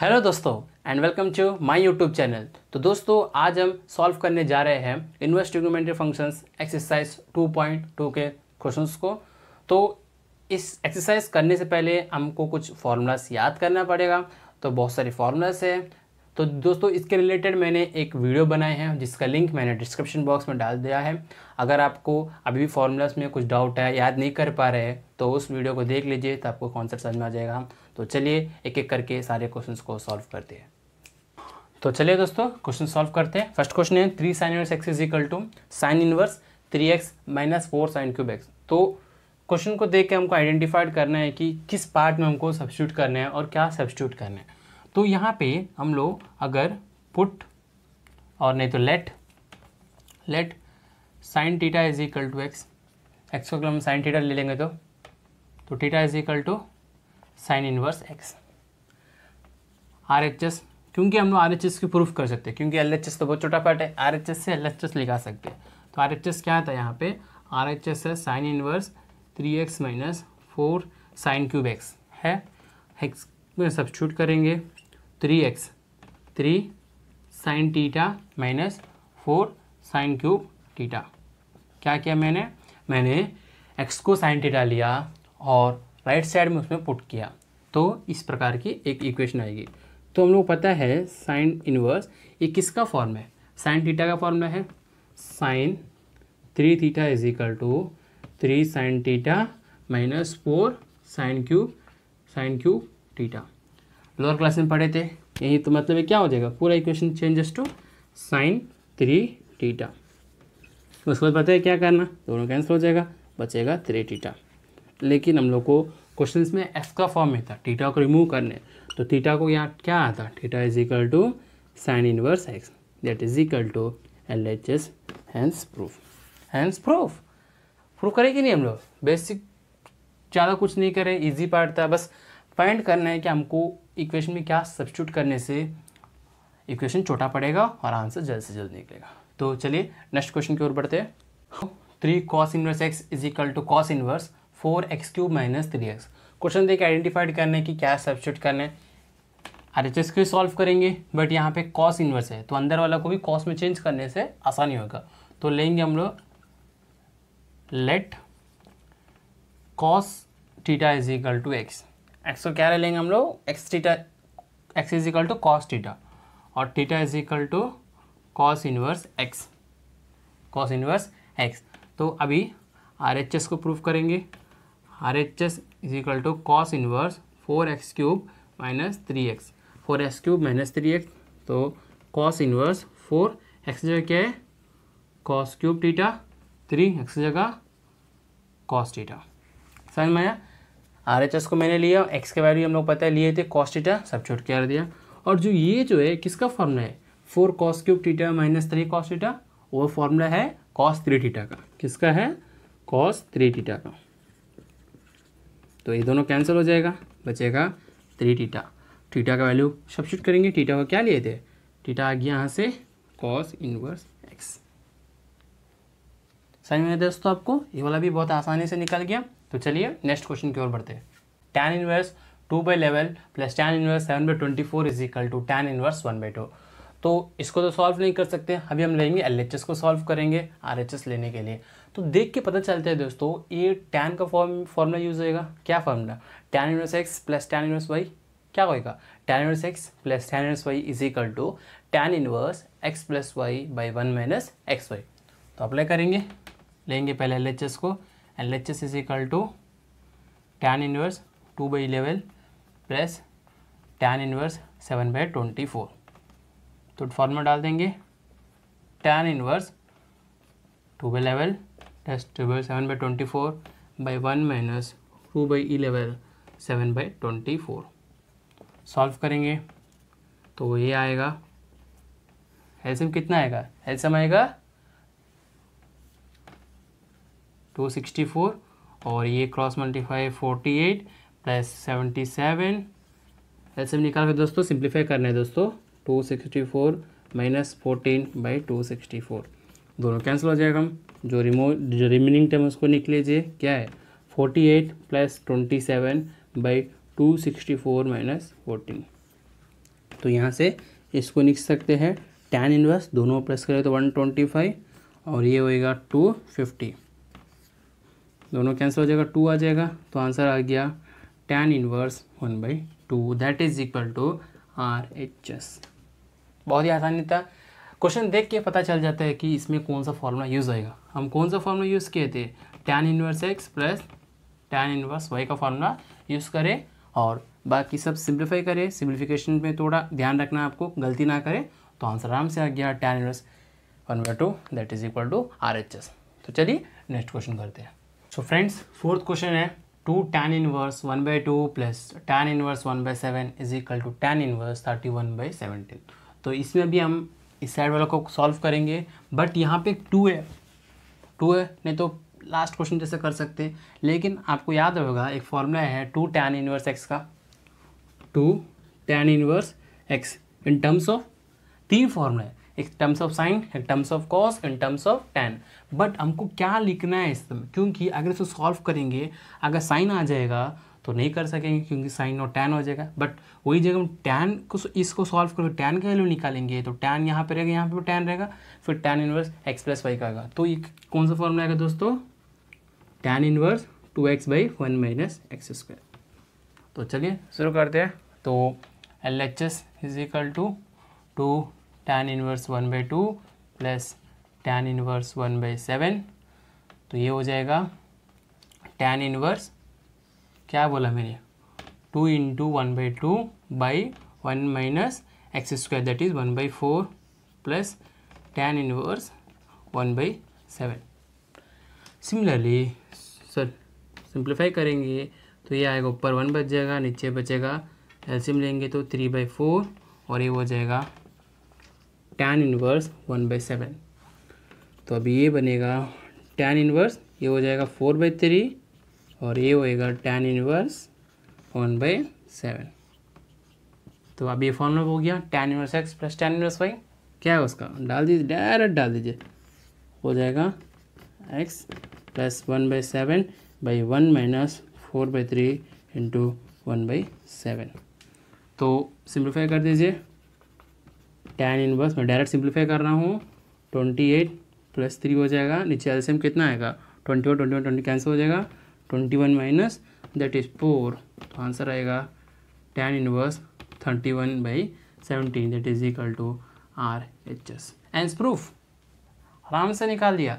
hello दोस्तों and welcome to my YouTube channel तो दोस्तों आज हम सॉल्व करने जा रहे हैं इन्वेस्टिगमेंट्री फंक्शंस एक्सरसाइज 2.2 के क्वेश्चंस को तो इस एक्सरसाइज करने से पहले हमको कुछ फार्मूलास याद करना पड़ेगा तो बहुत सारे फार्मूलास है तो दोस्तों इसके रिलेटेड मैंने एक वीडियो बनाए हैं जिसका लिंक मैंने डिस्क्रिप्शन बॉक्स में डाल दिया है अगर आपको अभी भी फार्मूलास में कुछ डाउट है याद नहीं कर पा रहे हैं तो उस वीडियो को देख लीजिए तो आपको कॉन्सेप्ट समझ में आ जाएगा तो चलिए एक एक करके सारे क्वेश्चन को सॉल्व करते हैं तो चलिए दोस्तों क्वेश्चन सॉल्व करते हैं फर्स्ट क्वेश्चन है three sine inverse x is equal to sine inverse three x minus four sine cube x तो क्वेश्चन को देख के हमको आइडेंटिफाइड करना है कि किस पार्ट में हमको सब्सिट्यूट करना है और क्या सब्सिट्यूट करना है तो यहाँ पे हम लोग अगर पुट और नहीं तो let let sine theta is equal to x x को अगर हम साइन टीटा ले लेंगे तो तो theta is equal to sine inverse x R H S क्योंकि हम लोग आर एच एस की प्रूफ कर सकते हैं क्योंकि एल एच एस तो बहुत छोटा पार्ट है आर एच एस से एल एच एस लिखा सकते हैं तो आर एच एस क्या था यहाँ पे आर एच एस है sine inverse three x minus four sine cube x है एक्स में सब्सिट्यूट करेंगे three x three sine theta minus four sine cube theta क्या किया मैंने मैंने एक्स को साइन टीटा लिया और राइट साइड में उसमें पुट किया तो इस प्रकार की एक इक्वेशन आएगी तो हम लोग पता है साइन इनवर्स ये किसका फॉर्म है साइन थीटा का फॉर्मूला है sine three theta is equal to three sine theta minus four sine cube sine cube theta lower class में पढ़े थे यही तो मतलब क्या हो जाएगा पूरा equation changes to sine three theta उसके बाद पता है क्या करना दोनों कैंसिल हो जाएगा बचेगा थ्री थीटा लेकिन हम लोग को क्वेश्चन में एक्स का फॉर्म में था टीटा को रिमूव करने तो टीटा को यहाँ क्या आता theta is equal to sine inverse x that is equal to L H S hence proof hence proof proof करें कि नहीं हम लोग बेसिक ज़्यादा कुछ नहीं करें इजी पार्ट था बस फाइंड करना है कि हमको इक्वेशन में क्या सब्सिट्यूट करने से इक्वेशन छोटा पड़ेगा और आंसर जल्द से जल्द निकलेगा तो चलिए नेक्स्ट क्वेश्चन की ओर बढ़ते हैं three cos inverse x is equal to cos inverse four x cube minus three x question देखिए आइडेंटिफाइड करने की क्या सब्सिट्यूट करने आर एच एस क्यू सॉल्व करेंगे बट यहाँ पे कॉस इन्वर्स है तो अंदर वाला को भी कॉस में चेंज करने से आसानी होगा तो लेंगे हम लोग let cos theta is equal to x x को क्या लेंगे हम लोग x theta x is equal to cos theta और theta is equal to cos inverse x cos inverse x तो अभी आर एच एस को प्रूफ करेंगे R H S is equal to cos inverse four x cube minus three x four x cube minus three x तो cos inverse four x जगह क्या है cos cube theta three x जगह cos theta समझ में आया are H S को मैंने लिया एक्स के वैल्यू हम लोग पता है लिए थे कॉस टीटा सब के कर दिया और जो ये जो है किसका फॉर्मूला है four cos cube theta minus three cos theta वो फॉर्मूला है कॉस थ्री टीटा का किसका है कॉस थ्री टीटा का तो ये दोनों कैंसिल हो जाएगा बचेगा थ्री टीटा टीटा का वैल्यू शूट करेंगे टीटा को क्या लिए थे टीटा आ गया यहाँ से कॉस इनवर्स एक्स समझ में दोस्तों आपको ये वाला भी बहुत आसानी से निकल गया तो चलिए नेक्स्ट क्वेश्चन की ओर बढ़ते हैं tan inverse two by eleven plus tan inverse seven by twenty four is equal to tan inverse one by two तो इसको तो सॉल्व नहीं कर सकते अभी हम लेंगे एल को सॉल्व करेंगे आर लेने के लिए तो देख के पता चलता है दोस्तों ये टैन का फॉर्म फॉर्मूला यूज़ होएगा क्या formula tan inverse x plus tan inverse y क्या होएगा tan inverse x plus tan inverse y is equal to tan inverse x plus y by one minus x y तो apply करेंगे लेंगे पहले L H S को L H S is equal to tan inverse two by eleven plus tan inverse seven by twenty four तो formula डाल देंगे tan inverse two by eleven that's seven by twenty four by one minus two by eleven seven by twenty four solve करेंगे तो ये आएगा एल्सियम कितना आएगा एल्सियम आएगा टू सिक्सटी फोर और ये cross multiply forty eight plus seventy seven एल्सियम निकाल कर दोस्तों सिंप्लीफाई करना है दोस्तों two sixty four minus fourteen by two sixty four दोनों कैंसिल हो जाएगा हम जो रिमो जो रिमेनिंग टर्म उसको निकले क्या है forty eight plus twenty seven by two sixty four minus fourteen तो यहाँ से इसको लिख सकते हैं टेन इनवर्स दोनों प्लस करें तो वन ट्वेंटी फाइव और ये होएगा टू फिफ्टी दोनों कैंसिल हो जाएगा टू आ जाएगा तो आंसर आ गया tan inverse one by two that is equal to R H S बहुत ही आसानी था क्वेश्चन देख के पता चल जाता है कि इसमें कौन सा फॉर्मूला यूज़ होएगा हम कौन सा फॉर्मूला यूज़ किए थे tan inverse x plus tan inverse Y का फॉर्मूला यूज़ करें और बाकी सब सिंप्लीफाई करें सिंप्लीफिकेशन में थोड़ा ध्यान रखना आपको गलती ना करें तो आंसर आराम से आ गया tan inverse one by two that is equal to R H S तो चलिए नेक्स्ट क्वेश्चन करते हैं सो फ्रेंड्स फोर्थ क्वेश्चन है two tan inverse one by two plus tan inverse one by seven is equal to tan inverse thirty one by seventeen तो इसमें भी हम इस साइड वाला को सॉल्व करेंगे बट यहाँ पे टू है टू है नहीं तो लास्ट क्वेश्चन जैसे कर सकते हैं लेकिन आपको याद होगा एक फॉर्मूला है टू टैन इनवर्स एक्स का two tan inverse x in terms of तीन फॉर्मूला है एक टर्म्स ऑफ साइन एक terms of cos in terms of tan but हमको क्या लिखना है इसमें क्योंकि अगर इसको सॉल्व करेंगे अगर साइन आ जाएगा तो नहीं कर सकेंगे क्योंकि साइन और टैन हो जाएगा बट वही जगह हम टैन को इसको सॉल्व करके टैन का वैल्यू निकालेंगे तो टैन यहाँ पे रहेगा यहाँ पे टैन रहेगा फिर tan inverse x plus y का आएगा तो ये कौन सा फॉर्मूला आएगा दोस्तों tan inverse two x by one minus x square तो चलिए शुरू करते हैं तो L H S is equal to two tan inverse one by two plus tan inverse one by seven तो ये हो जाएगा टैन इनवर्स क्या बोला मैंने two into one by two by one minus x square that is one by four plus tan inverse one by seven similarly sir simplify करेंगे तो ये आएगा ऊपर वन बच जाएगा नीचे बचेगा एल्सियम लेंगे तो थ्री बाई फोर और ये हो जाएगा tan inverse one by seven तो अभी ये बनेगा टेन इनवर्स ये हो जाएगा फोर बाई थ्री और ये होएगा tan inverse one by seven तो अब ये फॉर्मूला हो गया tan inverse x plus tan inverse y क्या है उसका डाल दीजिए डायरेक्ट डाल दीजिए हो जाएगा x plus one by seven by one minus four by three into one by seven तो सिंप्लीफाई कर दीजिए टेन इनवर्स मैं डायरेक्ट सिंप्लीफाई कर रहा हूँ ट्वेंटी एट प्लस थ्री हो जाएगा नीचे एल कितना आएगा twenty one twenty one twenty cancel हो जाएगा twenty one minus that is four तो आंसर आएगा tan inverse thirty one by seventeen that is equal to R H S hence proof आराम से निकाल दिया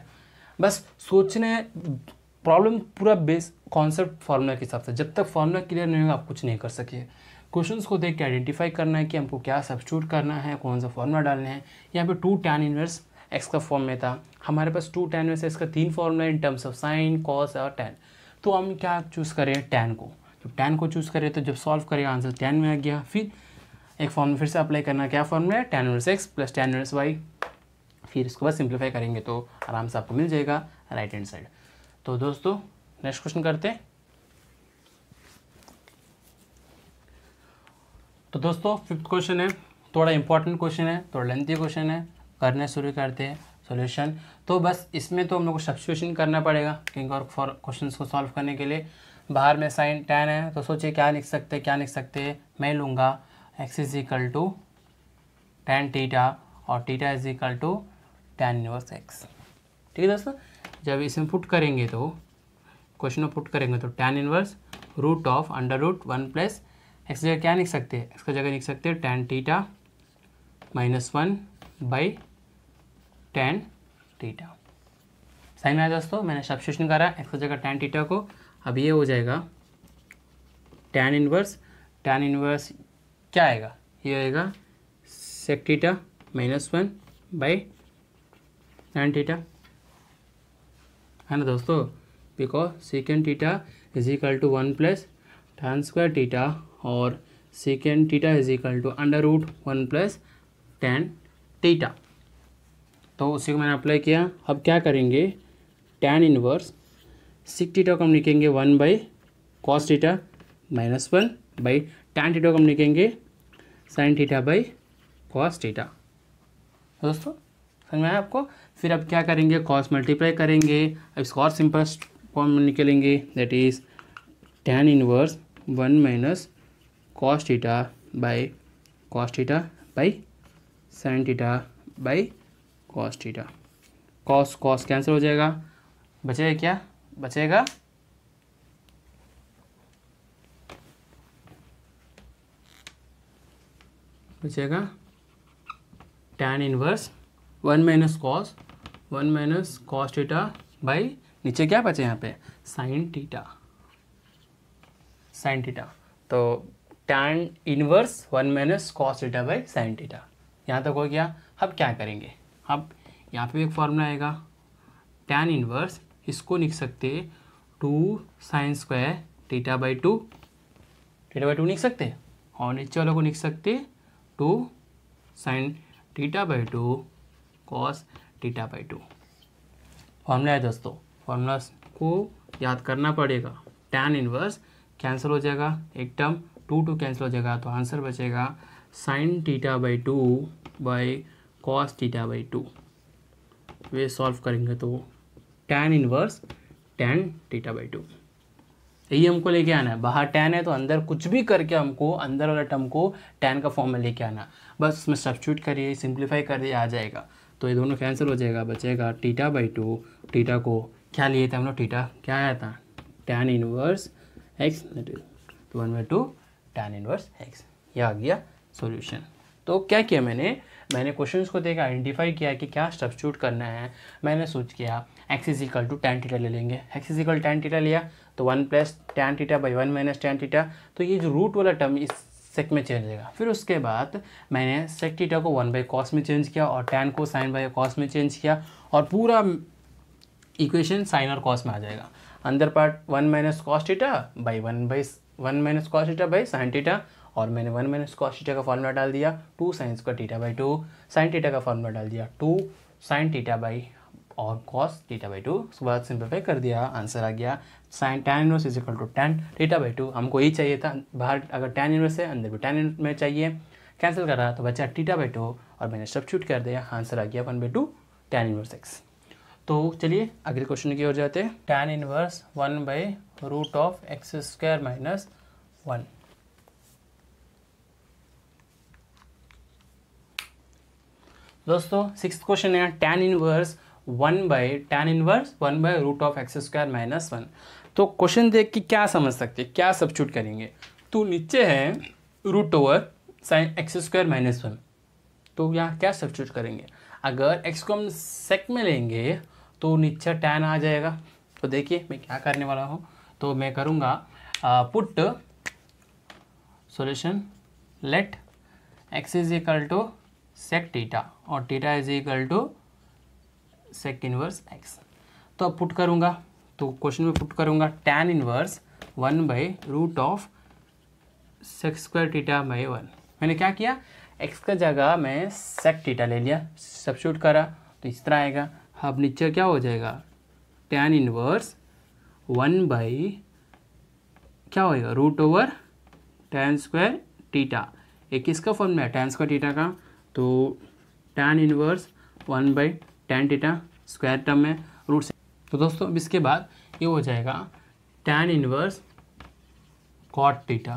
बस सोचने प्रॉब्लम पूरा बेस कॉन्सेप्ट फार्मूला के हिसाब से जब तक फार्मूला क्लियर नहीं होगा आप कुछ नहीं कर सकिए क्वेश्चंस को देख के आइडेंटिफाई करना है कि हमको क्या सब्सिट्यूट करना है कौन सा फॉर्मूला डालना है यहाँ पे टू टैन इनवर्स एक्स का फॉर्म में था हमारे पास टू टैन इनवर्स एक्स का तीन formula in terms of sine cos और टैन तो हम क्या चूज़ करें टेन को जब टेन को चूज़ करें तो जब सॉल्व करें आंसर टेन में आ गया फिर एक फॉर्म फिर से अप्लाई करना क्या फॉर्मूला है tan inverse x plus tan inverse y फिर इसको बस सिंप्लीफाई करेंगे तो आराम से आपको मिल जाएगा राइट हैंड साइड तो दोस्तों नेक्स्ट क्वेश्चन करते हैं तो दोस्तों फिफ्थ क्वेश्चन है थोड़ा इंपॉर्टेंट क्वेश्चन है थोड़ा लेंथी क्वेश्चन है करने शुरू करते हैं सोल्यूशन तो बस इसमें तो हम लोग को सब्सिट्यूशन करना पड़ेगा किंग और फॉर क्वेश्चंस को सॉल्व करने के लिए बाहर में साइन टेन है तो सोचिए क्या लिख सकते क्या लिख सकते मैं लूँगा x is equal to tan theta और theta is equal to tan inverse x ठीक है दोस्तों जब इसमें पुट करेंगे तो क्वेश्चन में पुट करेंगे तो tan inverse root of under root one plus x जगह क्या लिख सकते हैं एक्स का जगह लिख सकते हैं tan theta minus one by tan theta सही में आया दोस्तों मैंने सबसे करा एक्स जगह टेन टीटा को अब ये हो जाएगा टेन इनवर्स टेन इनवर्स क्या आएगा ये आएगा sec theta minus one by tan theta है ना दोस्तों because second theta is equal to one plus tan square theta और second theta is equal to under root one plus tan theta तो उसी को मैंने अप्लाई किया अब क्या करेंगे टेन इनवर्स सिक्स टीटा को हम लिखेंगे one by cos theta minus one by tan theta को हम लिखेंगे sine theta by cos theta दोस्तों समझ में आया आपको फिर अब क्या करेंगे कॉस मल्टीप्लाई करेंगे अब इसको और सिंपल फॉर्म में निकलेंगे that is tan inverse one minus cos theta by cos theta by sine theta by cos theta cos cos cancel हो जाएगा बचेगा क्या बचेगा बचेगा tan inverse one minus cos one minus cos theta by नीचे क्या बचे यहाँ पे साइन टीटा साइन टीटा तो tan inverse one minus cos theta by sine theta यहाँ तक हो गया अब क्या करेंगे अब यहाँ पे एक फॉर्मूला आएगा टैन इनवर्स इसको लिख सकते two sine square theta by two theta by two लिख सकते और नीचे वालों को लिख सकते two sine theta by two cos theta by two formula है दोस्तों फॉर्मूला को याद करना पड़ेगा टैन इनवर्स कैंसिल हो जाएगा एक टर्म टू टू कैंसिल हो जाएगा तो आंसर बचेगा sine theta by two by cos theta by two वे सॉल्व करेंगे तो tan inverse tan theta by two यही हमको लेके आना है बाहर टेन है तो अंदर कुछ भी करके हमको अंदर वाला टर्म को टेन का फॉर्म में लेके आना बस उसमें सब्सिट्यूट करिए सिंप्लीफाई कर दिए आ जाएगा तो ये दोनों कैंसिल हो जाएगा बचेगा टीटा बाई टू टीटा को क्या लिए थे हम लोग टीटा क्या आया था टेन इनवर्स एक्स तो one by two tan inverse x यह आ गया सोल्यूशन तो क्या किया मैंने मैंने क्वेश्चन को देख आइडेंटिफाई किया कि क्या सब्सिट्यूट करना है मैंने सोच किया x is equal to tan theta ले लेंगे एक्सिस इक्वल टेन टीटा लिया तो one plus tan theta by one minus tan theta तो ये जो रूट वाला टर्म इस सेक में चेंज होगा फिर उसके बाद मैंने सेक टीटा को वन बाई कॉस में चेंज किया और टेन को साइन बाई कॉस में चेंज किया और पूरा इक्वेशन साइन और कॉस में आ जाएगा अंदर part one minus cos theta by one by one minus cos theta by sine theta और मैंने वन माइनस कॉस टीटा का फॉर्मूला डाल दिया two sine square theta by two sine theta का फॉर्मूला डाल दिया टू साइन टीटा बाई और cos theta by two उसके बाद सिंप्लीफाई कर दिया आंसर आ गया sine tan inverse is equal to tan theta by two हमको यही चाहिए था बाहर अगर टैन इनवर्स है अंदर भी टैन में चाहिए कैंसिल कर रहा तो बच्चा टीटा बाई टू और मैंने सब्सिट्यूट कर दिया आंसर आ गया one by two tan inverse x तो चलिए अगले क्वेश्चन की ओर जाते हैं tan inverse one by root of x square minus one दोस्तों सिक्स क्वेश्चन है tan inverse one by tan inverse one by root of x square minus one तो क्वेश्चन देख के क्या समझ सकते हैं क्या सब्चूट करेंगे तो नीचे है root over sine x square minus one तो यहाँ क्या सब्चूट करेंगे अगर एक्स को हम सेक में लेंगे तो नीचे टैन आ जाएगा तो देखिए मैं क्या करने वाला हूँ तो मैं करूँगा put solution let x is equal to sec theta और theta is equal to sec inverse x तो अब पुट करूँगा तो क्वेश्चन में पुट करूँगा tan inverse one by root of sec square theta by one मैंने क्या किया एक्स का जगह मैं सेक टीटा ले लिया शूट करा तो इस तरह आएगा अब नीचे क्या हो जाएगा tan इनवर्स वन बाई क्या होएगा root over tan square theta एक किसका फॉर्मूला है टेन स्क्वायर टीटा का तो tan inverse one by tan theta square term में रूट से तो दोस्तों अब इसके बाद ये हो जाएगा टेन इनवर्स कॉट टीटा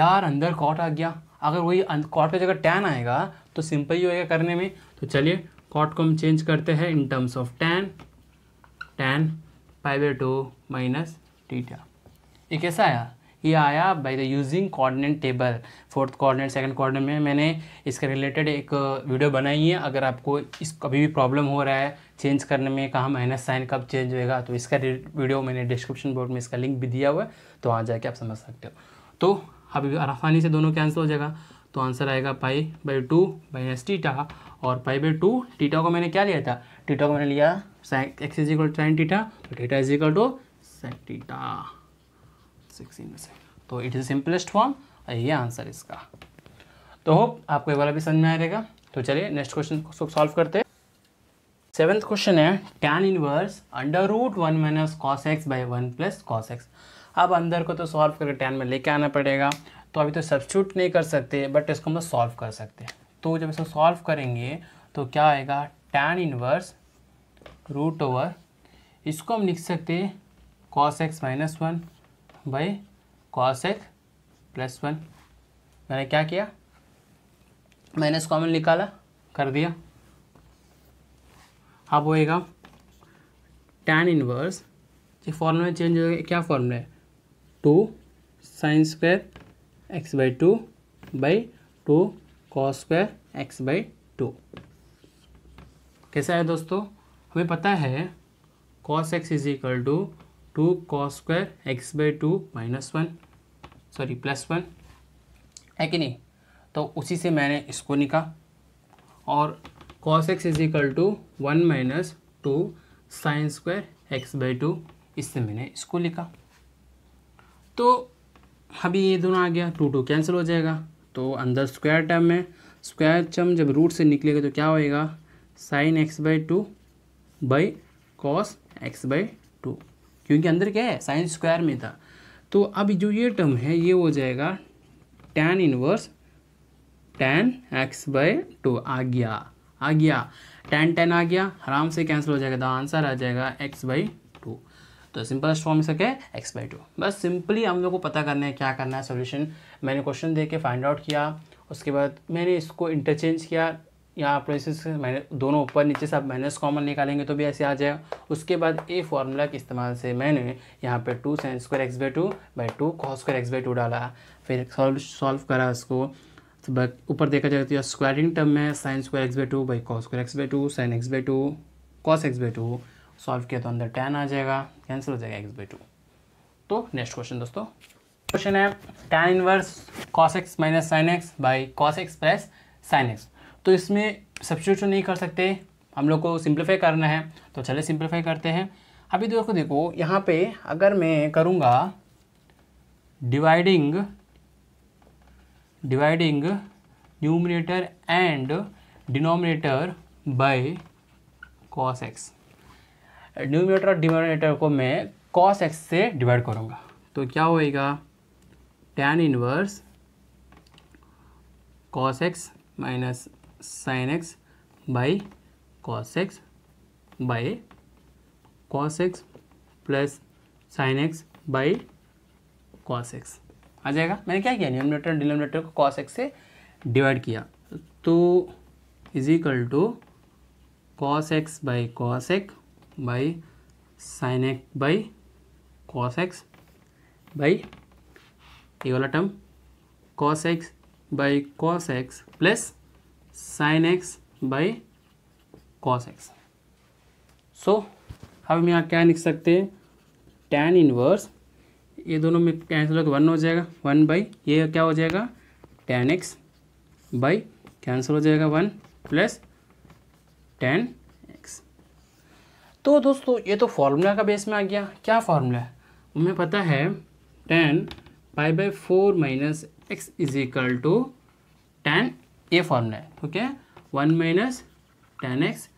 यार अंदर कॉट आ गया अगर वही कॉट अं- की जगह टेन आएगा तो सिंपल ही होएगा करने में तो चलिए कॉट को हम चेंज करते हैं in terms of tan tan pi by two minus theta ये कैसा आया ये आया by the using coordinate table fourth coordinate second coordinate में मैंने इसके रिलेटेड एक वीडियो uh, बनाई है अगर आपको इस कभी भी प्रॉब्लम हो रहा है चेंज करने में कहाँ माइनस साइन कब चेंज होएगा तो इसका वीडियो मैंने डिस्क्रिप्शन बॉक्स में इसका लिंक भी दिया हुआ है तो वहाँ जाके आप समझ सकते हो तो अभी आसानी से दोनों कैंसिल हो जाएगा तो आंसर आएगा pi by two minus theta और पाई बाई टू टीटा को मैंने क्या लिया था टीटा को मैंने लिया x is equal sine theta तो theta is equal to sine theta sixteen में से तो इट इज़ सिंपलेस्ट फॉर्म और ये आंसर इसका तो होप आपको ये वाला भी समझ में आ रहेगा तो चलिए नेक्स्ट क्वेश्चन को सॉल्व करते हैं सेवेंथ क्वेश्चन है tan inverse under root one minus cos x by one plus cos x अब अंदर को तो सॉल्व करके टैन में लेके आना पड़ेगा तो अभी तो सब्सिट्यूट नहीं कर सकते बट इसको हम लोग सॉल्व कर सकते हैं तो जब इसको सॉल्व करेंगे तो क्या आएगा टैन इनवर्स रूट ओवर इसको हम लिख सकते हैं cos x minus one by cos एक प्लस वन मैंने क्या किया माइनस कॉमन निकाला कर दिया अब होएगा टैन इनवर्स ये फॉर्मूला में चेंज हो गया क्या फॉर्मूला है two sine square x by two by two cos square x by two कैसा है दोस्तों हमें पता है cos x is equal to two cos square x by two minus one sorry plus one है कि नहीं तो उसी से मैंने इसको निकाला और cos x is equal to one minus two sine square x by two इससे मैंने इसको लिखा तो अभी ये दोनों आ गया टू टू कैंसिल हो जाएगा तो अंदर स्क्वायर टर्म में स्क्वायर टर्म जब रूट से निकलेगा तो क्या होएगा sine x by two by cos x by क्योंकि अंदर क्या है साइंस स्क्वायर में था तो अब जो ये टर्म है ये हो जाएगा tan inverse tan x by two आ गया आ गया टेन टेन आ गया आराम से कैंसिल हो जाएगा तो आंसर आ जाएगा एक्स बाई टू तो सिंपल फॉर्म इसका है एक्स बाई टू बस सिंपली हम लोग को पता करना है क्या करना है सोल्यूशन मैंने क्वेश्चन दे के फाइंड आउट किया उसके बाद मैंने इसको इंटरचेंज किया यहाँ प्रोसेस दोनों ऊपर नीचे से आप माइनस कॉमन निकालेंगे तो भी ऐसे आ जाएगा उसके बाद ए फार्मूला के इस्तेमाल से मैंने यहाँ पे two sine square x by two by two cos square x by two डाला फिर सॉल्व सॉल्व करा उसको तो ऊपर देखा जाए तो स्क्वायरिंग टर्म में sine square x by two by cos square x by two sine x by two cos x by two solve किया तो अंदर टेन आ जाएगा कैंसिल हो जाएगा एक्स बाई टू तो नेक्स्ट क्वेश्चन दोस्तों क्वेश्चन है tan inverse cos x minus sine x by cos x plus sine x तो इसमें सब्सिट्यूशन नहीं कर सकते हम लोग को सिंप्लीफाई करना है तो चले सिंप्लीफाई करते हैं अभी देखो देखो यहाँ पे अगर मैं करूँगा dividing dividing numerator and denominator by cos x numerator और डिनोमिनेटर को मैं कॉस एक्स से डिवाइड करूँगा तो क्या होएगा tan inverse cos x minus sine x by cos x by cos x plus sine x by cos x आ जाएगा मैंने क्या किया न्यूमिनेटर डिनोमिनेटर को कॉस एक्स से डिवाइड किया तो is equal to cos x by cos x by sine x by cos x by ये वाला term cos x by cos x plus sine x by cos x so हम यहाँ क्या लिख सकते हैं टेन इनवर्स ये दोनों में कैंसिल होकर वन हो जाएगा वन बाई ये क्या हो जाएगा टेन एक्स बाई कैंसिल हो जाएगा वन प्लस टेन एक्स तो दोस्तों ये तो फार्मूला का बेस में आ गया क्या फार्मूला है हमें पता है tan pi by four minus x is equal to tan ये फॉर्मूला है okay one minus tan x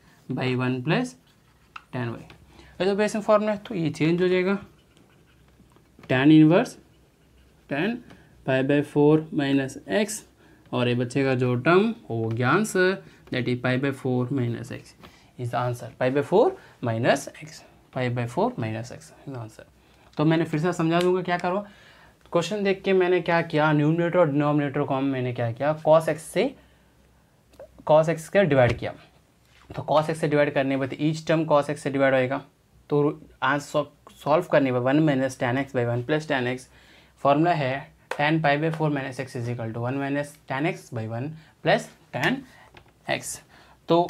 by one plus tan y ऐसा बेसिक तो फॉर्मूला है तो ये चेंज हो जाएगा tan inverse tan five by four minus x और ये बच्चे का जो टर्म हो गया answer that is five by four minus x is answer five by four minus x five by four minus x is answer तो मैंने फिर से समझा दूंगा क्या करो क्वेश्चन देख के मैंने क्या किया न्यूमिनेटर और डिनोमिनेटर कॉम मैंने क्या किया कॉस एक्स से कॉस एक्स स्क्वायर डिवाइड किया तो कॉस एक्स से डिवाइड करने पर ईच टर्म कॉस एक्स से डिवाइड होएगा तो आंसर सॉल्व करने पर one minus tan x by one plus tan x formula है tan pi by four minus x is equal to one minus tan x by one plus tan x तो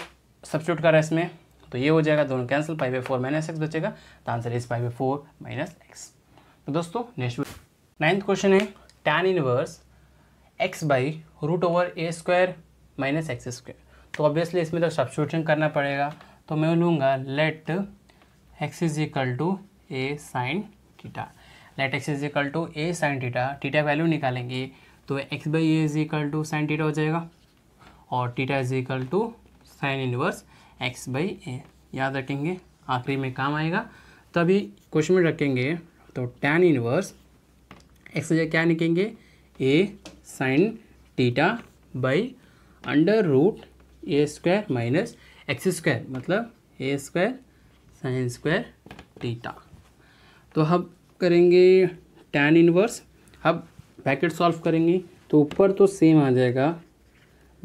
substitute करा इसमें तो ये हो जाएगा दोनों cancel pi by four minus x बचेगा तो answer is pi by four minus x तो दोस्तों नेक्स्ट नाइन्थ क्वेश्चन है tan inverse x by root over a square minus x square तो ऑब्वियसली इसमें तो सब्सिट्यूशन करना पड़ेगा तो मैं लूँगा let x is equal to a sine theta let x is equal to a sine theta theta value निकालेंगे तो x by a is equal to sine theta हो जाएगा और theta is equal to sine inverse x by a याद रखेंगे आखिरी में काम आएगा तभी क्वेश्चन में रखेंगे तो टैन इनवर्स एक्स क्या निकेंगे a sine theta by under root a square minus x square मतलब a square sine square theta तो हम करेंगे टैन इनवर्स अब पैकेट सॉल्व करेंगे तो ऊपर तो सेम आ जाएगा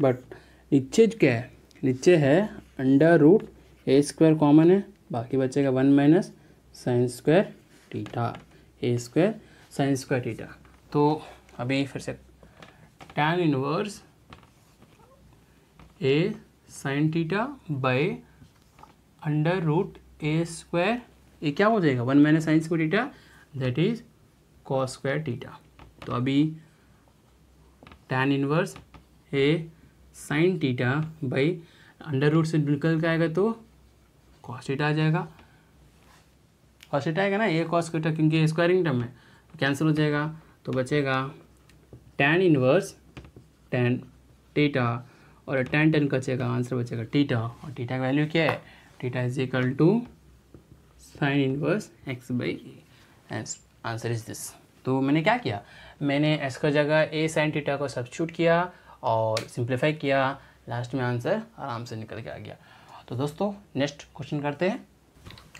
बट नीचे क्या है नीचे है under root a square common है बाकी बचेगा one minus sine square theta a square sine square theta तो अभी फिर से tan inverse a sine theta by under root a square ये क्या हो जाएगा one minus sine square theta that is cos square theta तो अभी tan inverse a sine theta by under root से निकल के आएगा तो कॉस थीटा आ जाएगा कॉस थीटा आएगा ना ए कॉस थीटा क्योंकि स्क्वायरिंग टर्म है कैंसिल तो हो जाएगा तो बचेगा टैन इनवर्स टैन थीटा और टेन टेन कचेगा आंसर बचेगा टीटा और टीटा का वैल्यू क्या है theta is equal to sine inverse x by s answer is this तो मैंने क्या किया मैंने एस का जगह ए साइन टीटा को सब्सिट्यूट किया और सिंप्लीफाई किया लास्ट में आंसर आराम से निकल के आ गया तो दोस्तों नेक्स्ट क्वेश्चन करते हैं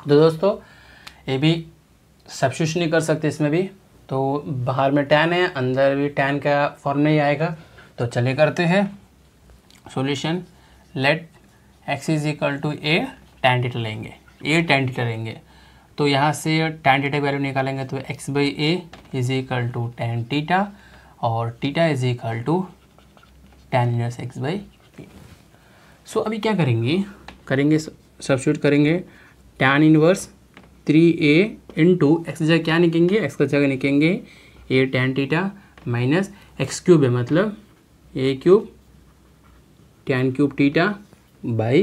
तो दोस्तों ये भी सब्सिट्यूशन नहीं कर सकते इसमें भी तो बाहर में टैन है अंदर भी टैन का फॉर्म नहीं आएगा तो चले करते हैं solution let x is equal to a tan theta लेंगे ए टैन डीटा लेंगे तो यहाँ से टैन डीटा वैल्यू निकालेंगे तो x by a is equal to tan theta और theta is equal to tan inverse x by a so अभी क्या करेंगे करेंगे सब्सिट्यूट करेंगे tan inverse three a into x जगह क्या निकलेंगे एक्स का जगह निकलेंगे a tan theta minus x cube है मतलब a cube cube theta by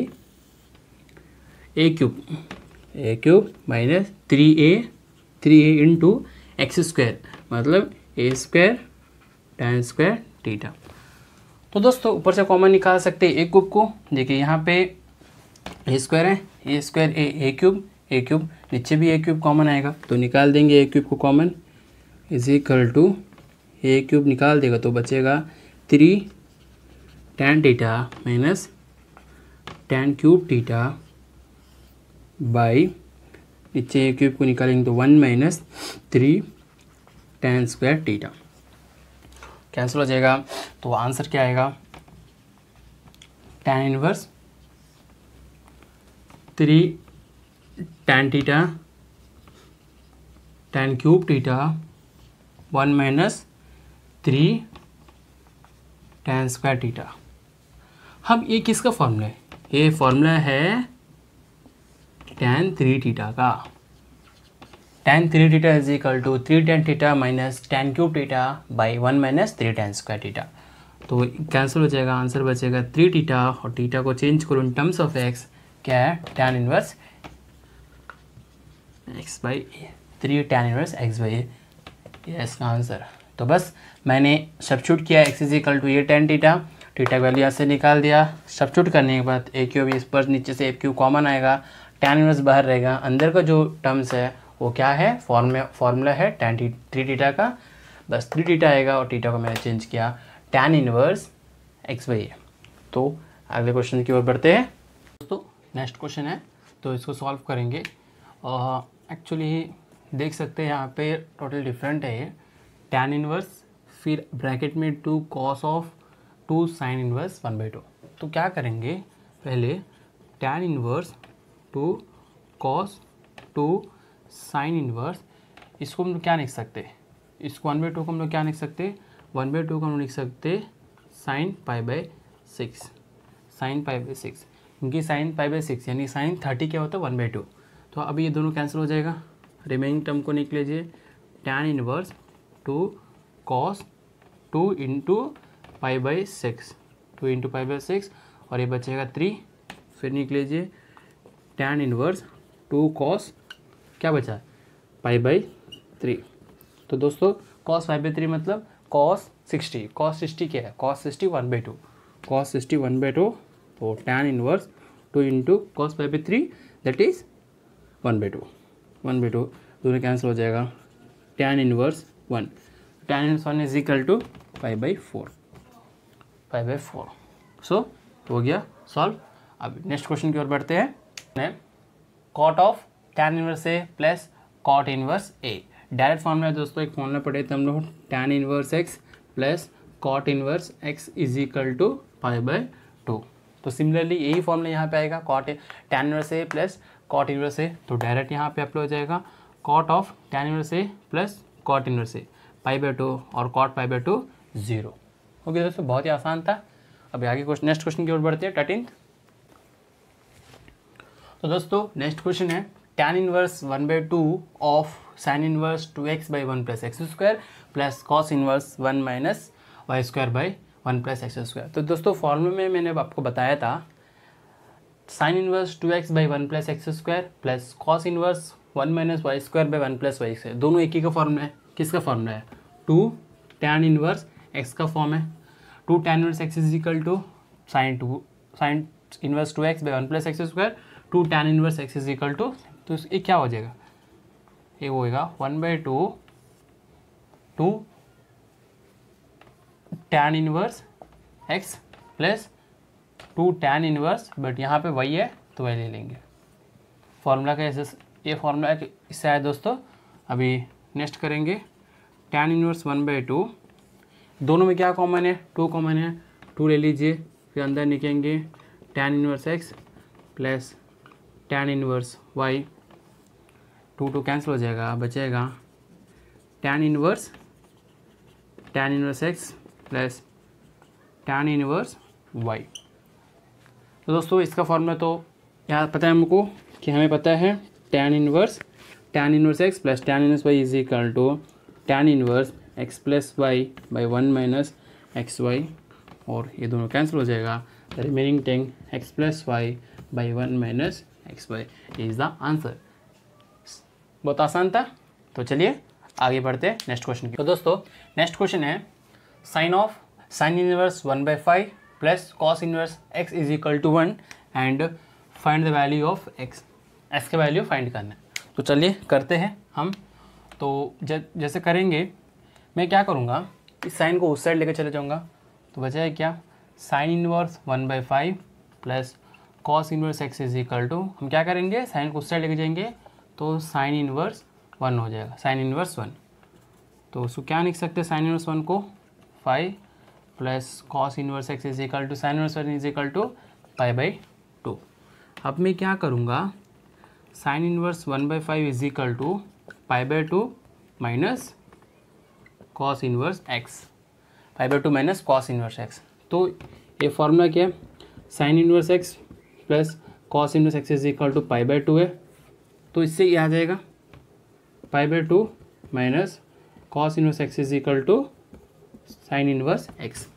a cube a cube minus three a three a into x square मतलब a square ten square theta तो दोस्तों ऊपर से कॉमन निकाल सकते हैं ए क्यूब को देखिए यहाँ पे ए स्क्वायर है a square a a cube a cube नीचे भी ए क्यूब कॉमन आएगा तो निकाल देंगे ए क्यूब को common is equal to a cube निकाल देगा तो बचेगा three tan theta minus tan cube theta by नीचे ए क्यूब को निकालेंगे तो one minus three tan square theta cancel हो जाएगा तो आंसर क्या आएगा tan inverse three tan theta tan cube theta one minus three tan square theta अब ये किसका फॉर्मूला है ये फॉर्मूला है टेन थ्री टीटा का tan three theta is equal to three tan theta minus tan cube theta by one minus three tan square theta तो cancel हो जाएगा आंसर बचेगा थ्री टीटा और टीटा को चेंज करो इन टर्म्स ऑफ एक्स क्या है tan inverse x by three tan inverse x by ये इसका आंसर तो बस मैंने सब्शूट किया एक्स इज इक्वल टू ये टेन टीटा टीटा वैल्यू यहाँ से निकाल दिया चुट करने के बाद ए क्यू इस पर नीचे से ए क्यू कॉमन आएगा टेन इनवर्स बाहर रहेगा अंदर का जो टर्म्स है वो क्या है फॉर्म फॉर्मूला है टेन टी थ्री टीटा का बस थ्री टीटा आएगा और टीटा को मैंने चेंज किया टेन इनवर्स एक्स वाई है तो अगले क्वेश्चन की ओर बढ़ते हैं दोस्तों नेक्स्ट क्वेश्चन है तो इसको सॉल्व करेंगे एक्चुअली देख सकते हैं यहाँ पे टोटल डिफरेंट है ये टेन इनवर्स फिर ब्रैकेट में two cos of two sine inverse one by two तो क्या करेंगे पहले tan inverse two cos two sine inverse इसको हम लोग क्या लिख सकते इसको वन बाई टू को हम लोग क्या लिख सकते वन बाई टू को हम लोग लिख सकते sine pi by six sine pi by six क्योंकि साइन पाई बाई सिक्स यानी साइन थर्टी क्या होता है वन बाई टू तो अभी ये दोनों कैंसिल हो जाएगा रिमेनिंग टर्म को निकलिए लीजिए tan inverse two cos two into pi by six two into pi by six और ये बचेगा थ्री फिर निकल लीजिए टेन इनवर्स टू कॉस क्या बचा है पाई बाई थ्री तो दोस्तों कॉस फाइव बाई थ्री मतलब कॉस सिक्सटी कॉस सिक्सटी क्या है cos sixty one by two cos sixty one by two तो tan inverse two into cos five by three that is one by two one by two दोनों cancel हो जाएगा tan inverse one tan inverse one is equal to five by four five by four so तो हो गया solve अब next question की ओर बढ़ते हैं cot of tan inverse a plus cot inverse a direct formula में दोस्तों एक फॉर्मूला पढ़े थे हम लोग tan inverse x plus cot inverse x is equal to five by two तो सिमिलरली यही फॉर्मूला यहाँ पे आएगा cot tan inverse a plus cot inverse a तो डायरेक्ट यहाँ पे अप्लाई हो जाएगा cot of tan inverse a plus cot inverse a pi by two और cot pi by two zero okay दोस्तों बहुत ही आसान था अभी आगे क्वेश्चन नेक्स्ट क्वेश्चन की ओर बढ़ते हैं टटिंग तो दोस्तों नेक्स्ट क्वेश्चन है tan inverse one by two of sine inverse two x by one plus x square plus cos inverse one minus y square by one plus x square तो दोस्तों फॉर्मूले में मैंने आपको बताया था sine inverse two x by one plus x square plus cos inverse one minus y square by one plus y square दोनों एक ही का फॉर्मूला है किसका फॉर्मूला है टू टैन इनवर्स एक्स का फॉर्म है two tan inverse x is equal to sine two sine inverse two x by one plus x square two tan inverse x is equal to तो ये क्या हो जाएगा ये होएगा one by two two tan inverse x plus two tan inverse but यहाँ पे वही है तो वही ले लेंगे फॉर्मूला का ऐसे ये फॉर्मूला इससे आया दोस्तों अभी नेक्स्ट करेंगे tan inverse one by two दोनों में क्या कॉमन है टू कॉमन है टू ले लीजिए फिर अंदर निकलेंगे tan inverse x plus tan inverse y two two cancel हो जाएगा बचेगा tan inverse tan inverse x plus tan inverse y तो दोस्तों इसका फॉर्मूला तो यहाँ पता है हमको कि हमें पता है tan inverse tan inverse x plus tan inverse y is equal to tan inverse x plus y by one minus x y और ये दोनों कैंसिल हो जाएगा the remaining tan x plus y by one minus x y is the answer बहुत आसान था तो चलिए आगे बढ़ते हैं नेक्स्ट क्वेश्चन की तो दोस्तों नेक्स्ट क्वेश्चन है sine of sine inverse one by five plus cos inverse x is equal to one and find the value of x x के वैल्यू फाइंड करना है तो चलिए करते हैं हम तो जैसे करेंगे मैं क्या करूँगा इस साइन को उस साइड लेकर चले जाऊँगा तो बचा है क्या sine inverse one by five plus cos inverse x is equal to हम क्या करेंगे साइन को उस साइड लेके जाएंगे तो साइन इनवर्स वन हो जाएगा साइन इनवर्स वन तो उसको क्या लिख सकते हैं साइन इनवर्स वन को five plus cos inverse x is equal to sine inverse one is equal to five by two अब मैं क्या करूँगा sine inverse one by five is equal to five by two minus cos inverse x five by two minus cos inverse x तो ये formula क्या है sine inverse x plus cos inverse x is equal to pi by two है तो इससे ये आ जाएगा pi by two minus cos inverse x is equal to sine inverse x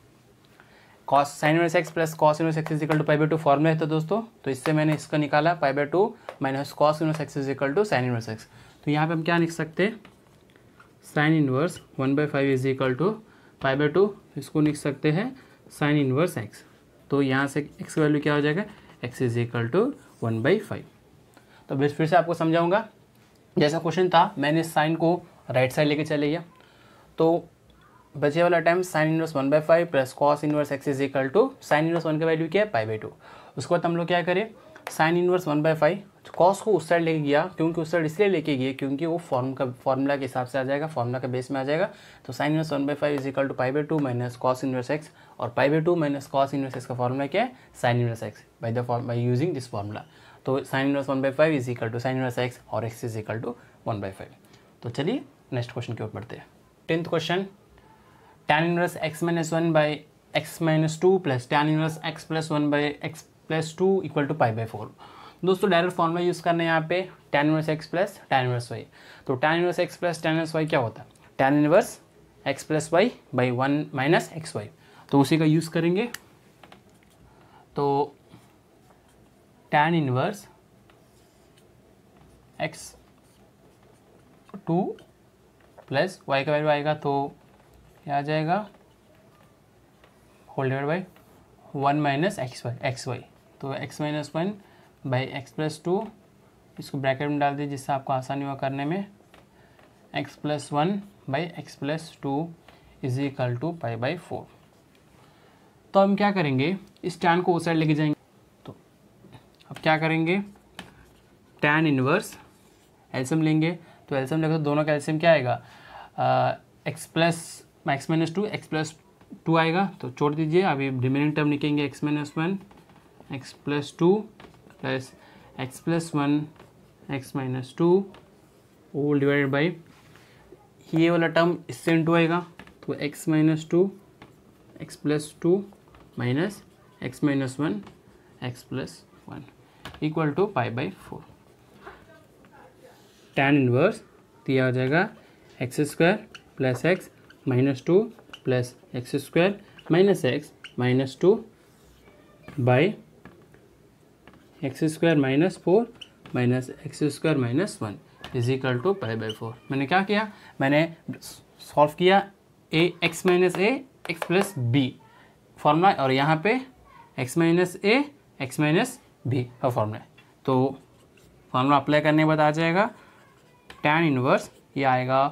cos sine inverse x plus cos inverse x is equal to pi by two formula है तो दोस्तों तो इससे मैंने इसका निकाला pi by two minus cos inverse x is equal to sine inverse x तो यहाँ पे हम क्या लिख सकते हैं sine inverse one by five is equal to five by two इसको लिख सकते हैं साइन इनवर्स एक्स तो यहाँ से एक्स का वैल्यू क्या हो जाएगा x is equal to one by five तो बस फिर से आपको समझाऊंगा जैसा क्वेश्चन था मैंने साइन को राइट साइड लेके चले गया तो बचे वाला time sine inverse one by five plus cos inverse x is equal to sine inverse one का वैल्यू क्या है फाइव बाई टू उसके बाद हम लोग क्या करें sine inverse one by five cos को उस साइड लेके गया क्योंकि उस साइड इसलिए लेके गया क्योंकि वो फॉर्म का फॉर्मूला के हिसाब से आ जाएगा फॉर्मूला के बेस में आ जाएगा तो sine inverse one by five is equal to pi by two minus cos inverse x और pi by two minus cos inverse x का फॉर्मूला क्या है sine inverse x by the form by using this formula तो sine inverse one by five is equal to sine inverse x और x is equal to one by five तो चलिए next question की ओर बढ़ते हैं tenth question tan inverse x minus one by x minus two plus tan inverse x plus one by x plus two equal to pi by four दोस्तों direct formula use करना है यहाँ पे tan inverse x plus tan inverse y तो tan inverse x plus tan inverse y क्या होता है tan inverse x plus y by one minus x y तो उसी का यूज़ करेंगे तो tan inverse x to plus y का वैल्यू आएगा तो क्या आ जाएगा whole divide by one minus x y x y तो x minus one by x plus two इसको ब्रैकेट में डाल दीजिए जिससे आपको आसानी हुआ करने में x plus one by x plus two is equal to pi by four तो हम क्या करेंगे इस टैन को उस साइड लेके जाएंगे तो अब क्या करेंगे टैन इनवर्स एल्सियम लेंगे तो एल्सियम लेकर तो दोनों का एल्सियम क्या आएगा x plus x minus two x plus two आएगा तो छोड़ दीजिए अभी डिमिनिंग टर्म लिखेंगे x minus one x plus 2 plus x plus 1 x minus two whole divided by ये वाला टर्म इससे इंटू आएगा तो x minus two x plus two minus x minus one x plus one equal to pi by four tan inverse तो यह आ जाएगा x square plus x minus two plus x square minus x minus two by x square minus four minus x square minus one is equal to pi by four मैंने क्या किया मैंने solve किया a x minus a x plus b formula और यहाँ पे x minus a x minus b का formula तो फॉर्मूला अप्लाई करने के बाद आ जाएगा टैन इनवर्स ये आएगा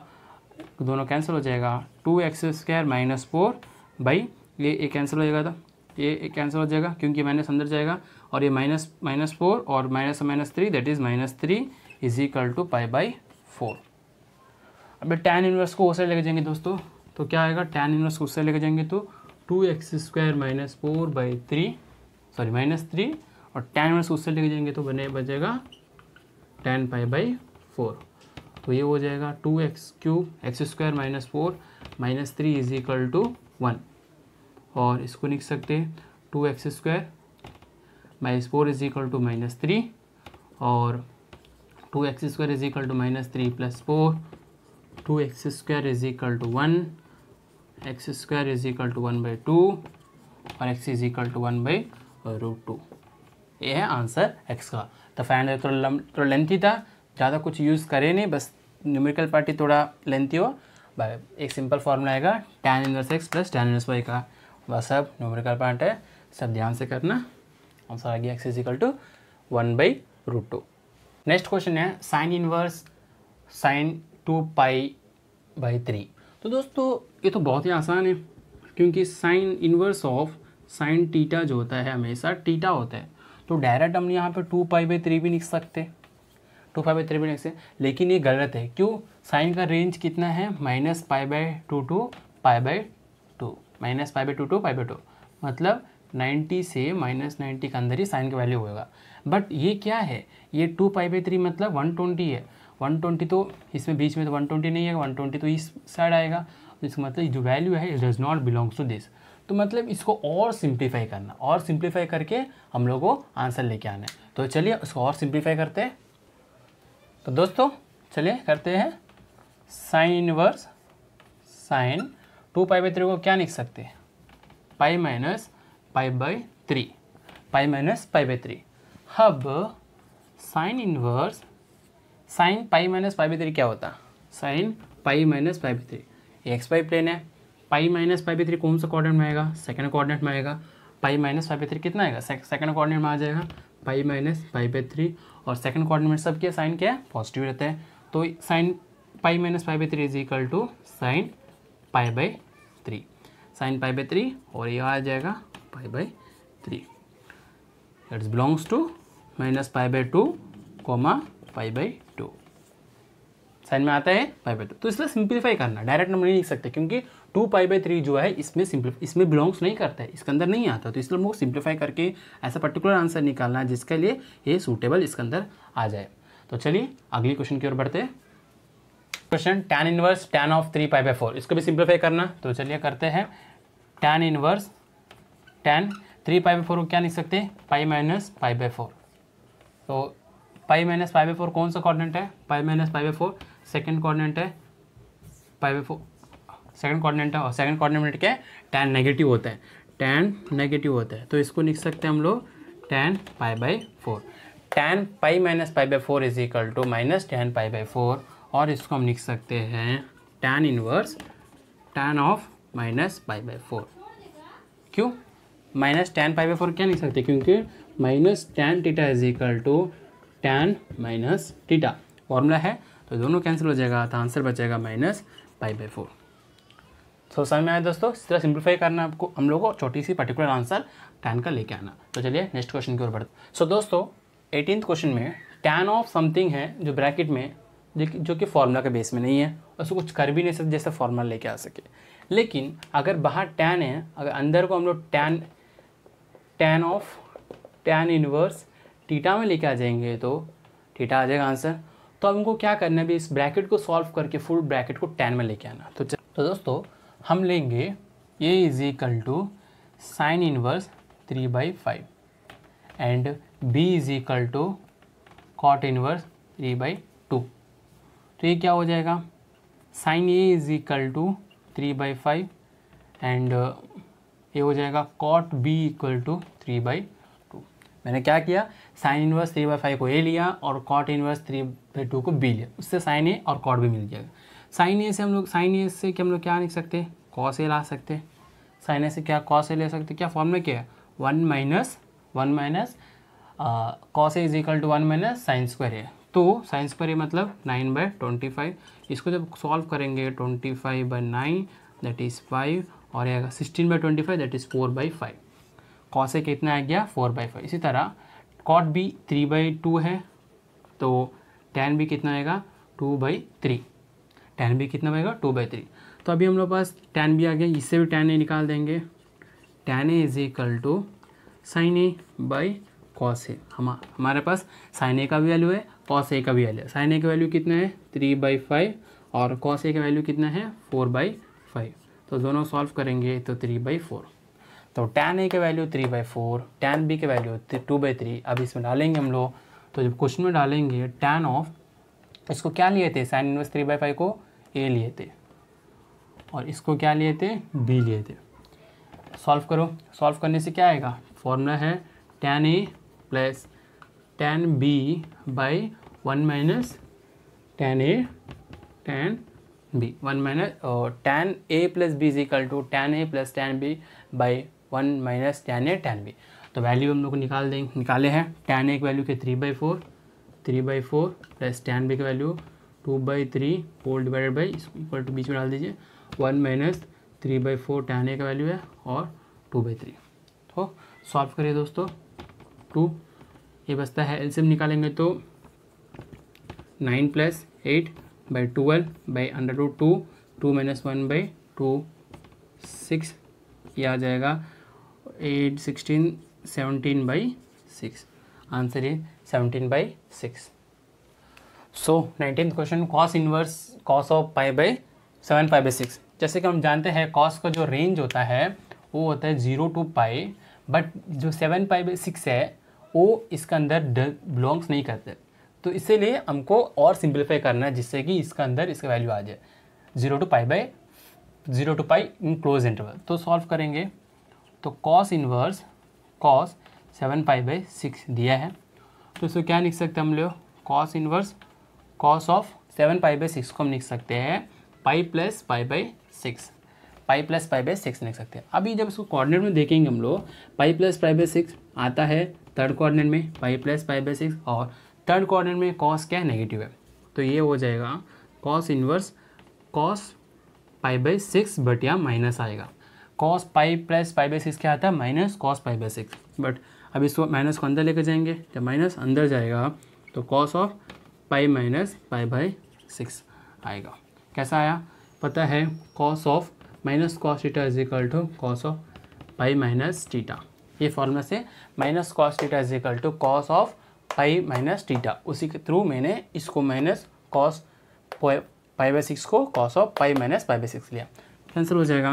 दोनों कैंसिल हो जाएगा two X square minus four by ये एक कैंसिल हो जाएगा तो ये कैंसिल हो जाएगा क्योंकि माइनस अंदर जाएगा और ये माइनस माइनस फोर और minus minus three that is minus three is equal to pi by four अब टेन इनवर्स को उससे लेके जाएंगे दोस्तों तो क्या आएगा टेन इनवर्स को उससे लेके जाएंगे तो two X square minus four by three sorry minus three और टेन इन्वर्स उससे लेके जाएंगे तो बने बचेगा टेन पाई बाई फोर तो ये हो जाएगा two X cube X square minus four minus three is equal to one और इसको लिख सकते हैं two X square minus four is equal to minus three और two X square is equal to minus three plus four two X square is equal to one X square is equal to one by two और x is equal to one by root two ये है answer x का तो fan थोड़ा lump थोड़ा lengthy था ज़्यादा कुछ यूज़ करे नहीं बस न्यूमेरिकल पार्टी थोड़ा लेंथी हो बाय एक सिंपल फॉर्मूला आएगा tan inverse x plus tan inverse Y का वह सब न्यूमेरिकल पार्ट है सब ध्यान से करना आंसर आ गया X is equal to one by root two next question है sine inverse sine two pi by three तो दोस्तों ये तो बहुत ही आसान है क्योंकि sine inverse of sine theta जो होता है हमेशा टीटा होता है तो डायरेक्ट हम यहाँ पे टू पाई बाई थ्री भी लिख सकते टू फाइव बाई थ्री भी लिख सकते लेकिन ये गलत है क्यों साइन का रेंज कितना है minus pi by two to pi by two minus pi by two to pi by two मतलब नाइन्टी से माइनस नाइन्टी के अंदर ही साइन का वैल्यू होगा बट ये क्या है ये टू पाई बाई थ्री मतलब वन ट्वेंटी है वन ट्वेंटी तो इसमें बीच में तो वन ट्वेंटी नहीं है वन ट्वेंटी तो इस साइड आएगा तो इसका मतलब जो वैल्यू है it does not belongs to this तो मतलब इसको और सिंप्लीफाई करना और सिंप्लीफाई करके हम लोग को आंसर लेके आना है तो चलिए उसको और सिंप्लीफाई करते हैं तो दोस्तों चलिए करते हैं sine verse sine two pi by three को क्या लिख सकते हैं pi minus pi by three pi minus pi by three अब sine inverse sine pi minus pi by three क्या होता sine pi minus pi by three X pi plane है pi minus pi by three कौन सा coordinate में आएगा second coordinate में आएगा pi minus pi by three कितना आएगा सेकेंड कॉर्डिनेट में आ जाएगा pi minus pi by three और सेकंड कॉर्डिनेट सब क्या साइन क्या है पॉजिटिव रहता है तो sine pi minus pi by three is equal to sine pi by three sine pi by three और ये आ जाएगा pi by 3 that belongs to minus pi by two comma pi by 2 sine में आता है पाई बाई टू तो इसलिए simplify करना डायरेक्ट नंबर नहीं लिख सकते क्योंकि टू पाई बाई थ्री जो है इसमें सिंप्ली इसमें बिलोंग्स नहीं करता है इसके अंदर नहीं आता तो इसलिए हमको सिंप्लीफाई करके ऐसा पर्टिकुलर आंसर निकालना है जिसके लिए ये सूटेबल इसके अंदर आ जाए तो चलिए अगली क्वेश्चन की ओर बढ़ते question tan inverse tan of three pi by four इसको भी सिंप्लीफाई करना तो चलिए करते हैं tan inverse tan three pi by four को क्या लिख सकते हैं pi minus pi by four तो pi minus pi by four कौन सा कॉर्डिनेट है pi minus pi by four second coordinate है pi by four second coordinate है और सेकेंड कॉर्डिनेट क्या है टेन नेगेटिव होता है टेन नेगेटिव होता है तो इसको लिख सकते हैं हम लोग tan pi by four tan pi minus pi by four is equal to minus tan pi by four और इसको हम लिख सकते हैं tan inverse tan of minus pi by four क्यों minus tan pi by four क्या नहीं सकते क्योंकि minus tan theta is equal to tan minus theta formula है तो दोनों कैंसिल हो जाएगा तो आंसर बचेगा माइनस पाई बाई फोर सो समझ में आया दोस्तों इस तरह सिंप्लीफाई करना आपको हम लोग को छोटी सी पर्टिकुलर आंसर टेन का लेके आना तो चलिए नेक्स्ट क्वेश्चन की ओर बढ़ते सो दोस्तों एटीन क्वेश्चन में टेन ऑफ समथिंग है जो ब्रैकेट में जो कि फार्मूला के बेस में नहीं है उसको कुछ कर भी नहीं सकते जैसे फार्मूला लेके आ सके लेकिन अगर बाहर टेन है अगर अंदर को हम लोग tan tan of tan inverse theta में लेके आ जाएंगे तो टीटा आ जाएगा आंसर तो अब हमको क्या करना है अभी इस ब्रैकेट को सॉल्व करके फुल ब्रैकेट को टेन में लेके आना तो तो दोस्तों हम लेंगे A is equal to sine inverse three by five and B is equal to cot inverse three by two तो ये क्या हो जाएगा sine A is equal to three by five and ये हो जाएगा cot B equal to three by two मैंने क्या किया sine inverse three by five को ए लिया और cot inverse three by two को बी लिया उससे साइन ए और कॉट भी मिल जाएगा साइन ए से हम लोग साइन ए से कि हम लोग क्या लिख सकते कॉस ए ला सकते हैं साइन ए से क्या कॉस ए ले सकते क्या फॉर्म में क्या है one minus one minus cos A is equal to one minus sine square A तो साइन स्क्वायर ए मतलब नाइन बाई ट्वेंटी फाइव इसको जब सॉल्व करेंगे twenty five by nine that is five और ये आएगा sixteen by twenty five that is four by five cos A कितना आ गया फोर बाई फाइव इसी तरह cot B three by two है तो टेन बी कितना आएगा two by three tan B कितना आएगा टू बाई थ्री तो अभी हम लोग पास टेन बी आ गया इससे भी टेन ए निकाल देंगे tan A is equal to sine A by cos A हम हमारे पास साइन ए का वैल्यू है कॉस ए का भी वैल्यू है साइन ए का वैल्यू कितना है थ्री बाई फाइव और कॉस ए का वैल्यू कितना है फोर बाई फाइव तो दोनों सॉल्व करेंगे तो थ्री बाई फोर तो टेन ए के value three by four tan B के वैल्यू टू बाई थ्री अब इसमें डालेंगे हम लोग तो जब क्वेश्चन में डालेंगे टेन ऑफ इसको क्या लिए थे sine inverse three by five को ए लिए थे और इसको क्या लिए थे बी लिए थे सॉल्व करो सॉल्व करने से क्या आएगा फॉर्मूला है tan A plus tan B by one minus tan A tan B one minus tan A plus B b is to tan A plus tan B by one minus tan A tan B तो value हम लोग निकाल दें निकाले हैं ten ए की value के three by four three by four plus tan B की value two by three four divided by equal to बीच में डाल दीजिए one minus three by four tan A का वैल्यू है और टू बाई थ्री तो सॉल्व करिए दोस्तों टू ये बचता है एल्सियम निकालेंगे तो nine plus eight by twelve by under root two two minus one by two six ये आ जाएगा eight sixteen seventeen by six answer है seventeen by six so nineteen question cos inverse cos of pi by seven pi by six जैसे कि हम जानते हैं cos का जो रेंज होता है वो होता है ज़ीरो टू पाई बट जो सेवन पाई बाई सिक्स है वो इसके अंदर बिलोंग्स नहीं करते तो इसीलिए हमको और सिंप्लीफाई करना है जिससे कि इसका अंदर इसका वैल्यू आ जाए zero to pi by zero to pi in close interval तो सॉल्व करेंगे तो cos inverse cos seven pi by six दिया है तो इसको क्या लिख सकते हैं हम लोग cos inverse cos of seven pi by six को हम लिख सकते हैं pi plus pi by six pi plus pi by six लिख सकते हैं अभी जब इसको कोऑर्डिनेट में देखेंगे हम लोग pi plus pi by six आता है थर्ड कोऑर्डिनेट में pi plus pi by six और थर्ड क्वार में कॉस क्या है नेगेटिव है तो ये हो जाएगा cos inverse cos pi by six but या माइनस आएगा cos pi plus pi by six क्या आता है minus cos pi by six but अब इसको माइनस को अंदर लेकर जाएंगे जब माइनस अंदर जाएगा तो cos of pi minus pi by six आएगा कैसा आया पता है cos of minus cos theta is equal to cos of pi minus theta ये फॉर्मूला से minus cos theta is equal to cos of five minus theta उसी के through मैंने इसको minus cos pi by six को cos of pi minus pi by six लिया answer हो जाएगा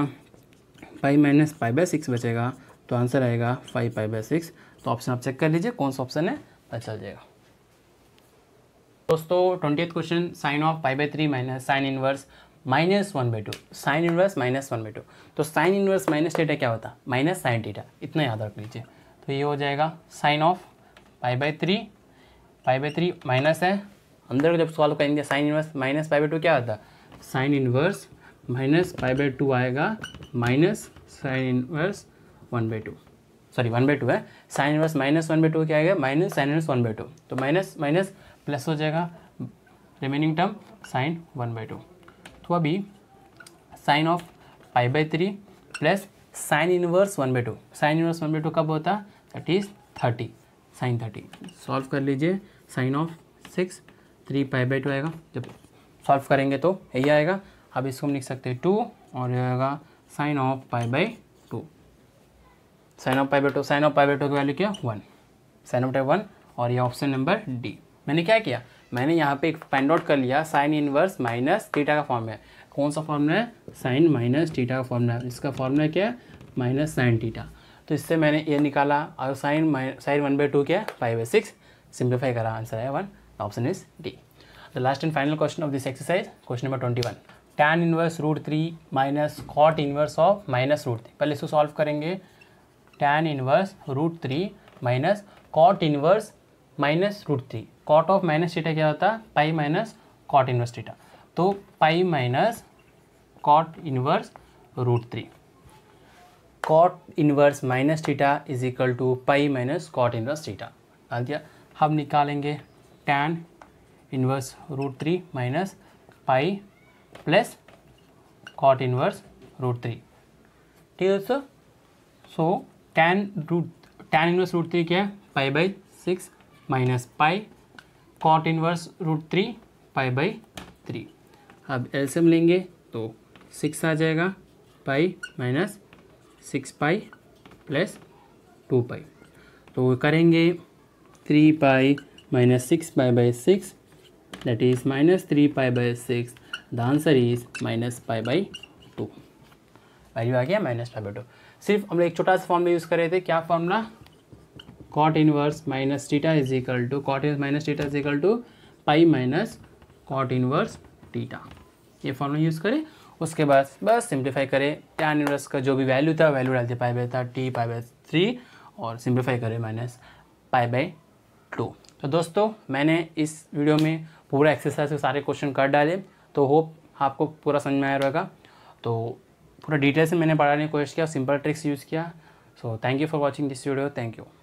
pi minus pi by six बचेगा तो आंसर आएगा फाइव पाई बाई सिक्स तो ऑप्शन आप चेक कर लीजिए कौन सा ऑप्शन है पता चल जाएगा दोस्तों twenty question sine of pi by three minus sine inverse minus one by two sine inverse minus one by two तो साइन इनवर्स माइनस डेटा क्या होता माइनस साइन टीटा इतना याद रख लीजिए तो ये हो जाएगा sine of pi by three five by three minus है अंदर जब सॉल्व करेंगे तो sine inverse minus five by two क्या आता है sine inverse minus five by two आएगा minus sine inverse one by two sorry one by two है sine inverse minus one by two क्या आएगा minus sine inverse one by two तो minus minus plus हो जाएगा remaining term sine one by two तो अभी sine of five by three plus sine inverse one by two sine inverse one by two कब होता that is thirty sine thirty solve कर लीजिए sine of six three pi by two आएगा जब solve करेंगे तो यही आएगा अब इसको हम लिख सकते हैं टू और ये आएगा sine of pi by two sine of pi by two sine of pi by two की वैल्यू क्या one sine of type one और ये ऑप्शन नंबर डी मैंने क्या किया मैंने यहाँ पे एक फाइंड आउट कर लिया साइन इनवर्स माइनस थीटा का फॉर्म है कौन सा फॉर्मूला है साइन माइनस टीटा का फॉर्मूला है इसका फॉर्मूला क्या है माइनस साइन टीटा तो इससे मैंने ये निकाला और sine sine one by two क्या है फाइव बाई सिक्स सिंप्लीफाई करा आंसर है one option is D the last and final question of this exercise question number twenty one tan inverse root three minus cot inverse of minus root three पहले इसको solve करेंगे tan inverse root three minus cot inverse minus root three cot of minus theta क्या होता है pi minus cot inverse theta तो pi minus cot inverse root three cot inverse minus theta is equal to pi minus cot inverse theta डाल दिया हम निकालेंगे tan inverse root three minus pi plus cot inverse root three ठीक है दोस्तों so tan root tan inverse root three क्या है pi by six minus pi cot inverse root three pi by three अब एल्सियम लेंगे तो six आ जाएगा pi minus six pi plus two pi तो करेंगे three pi minus six pi by six that is minus three pi by six the answer is minus pi by two value आ गया minus five by to सिर्फ हम लोग एक छोटा सा फॉर्मूला यूज़ कर रहे थे क्या formula cot inverse minus theta is equal to cot inverse minus theta is equal to pi minus cot inverse theta ये फॉर्मूला यूज़ करें उसके बाद बस सिंप्लीफाई करें टैन इनवर्स का जो भी वैल्यू था वैल्यू डालते पाई बाई था टी पाई बाई थ्री और सिंप्लीफाई करें माइनस पाई बाई टू तो दोस्तों मैंने इस वीडियो में पूरा एक्सरसाइज के सारे क्वेश्चन कर डाले तो होप आपको पूरा समझ में आया रहेगा तो पूरा डिटेल से मैंने पढ़ाने की कोशिश किया सिंपल ट्रिक्स यूज़ किया so thank you for watching this video thank you